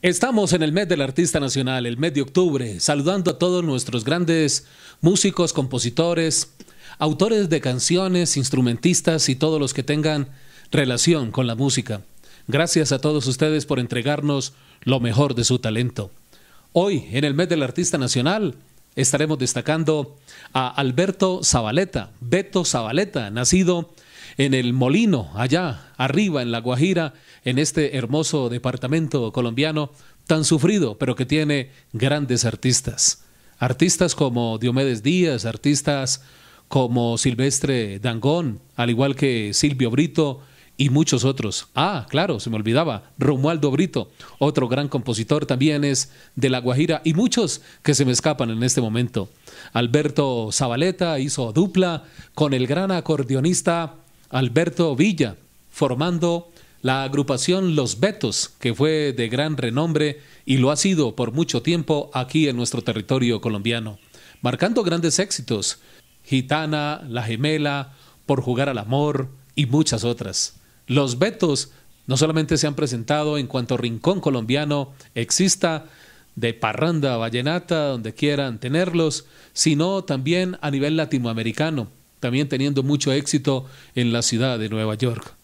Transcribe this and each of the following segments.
Estamos en el mes del artista nacional, el mes de octubre, saludando a todos nuestros grandes músicos, compositores, autores de canciones, instrumentistas y todos los que tengan relación con la música. Gracias a todos ustedes por entregarnos lo mejor de su talento. Hoy, en el mes del artista nacional, estaremos destacando a Alberto Zabaleta, Beto Zabaleta, nacido en el Molino, allá arriba en La Guajira, en este hermoso departamento colombiano tan sufrido, pero que tiene grandes artistas. Artistas como Diomedes Díaz, artistas como Silvestre Dangón, al igual que Silvio Brito, y muchos otros. Ah, claro, se me olvidaba, Romualdo Brito, otro gran compositor también es de La Guajira y muchos que se me escapan en este momento. Alberto Zabaleta hizo dupla con el gran acordeonista Alberto Villa, formando la agrupación Los Betos, que fue de gran renombre y lo ha sido por mucho tiempo aquí en nuestro territorio colombiano, marcando grandes éxitos, Gitana, La Gemela, Por Jugar al Amor y muchas otras. Los Betos no solamente se han presentado en cuanto rincón colombiano exista, de parranda vallenata, donde quieran tenerlos, sino también a nivel latinoamericano también teniendo mucho éxito en la ciudad de Nueva York.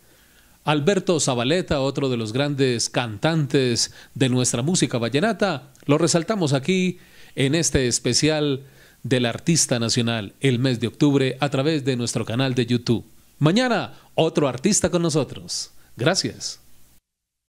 Alberto Zabaleta, otro de los grandes cantantes de nuestra música vallenata, lo resaltamos aquí en este especial del artista nacional el mes de octubre a través de nuestro canal de YouTube. Mañana otro artista con nosotros. Gracias.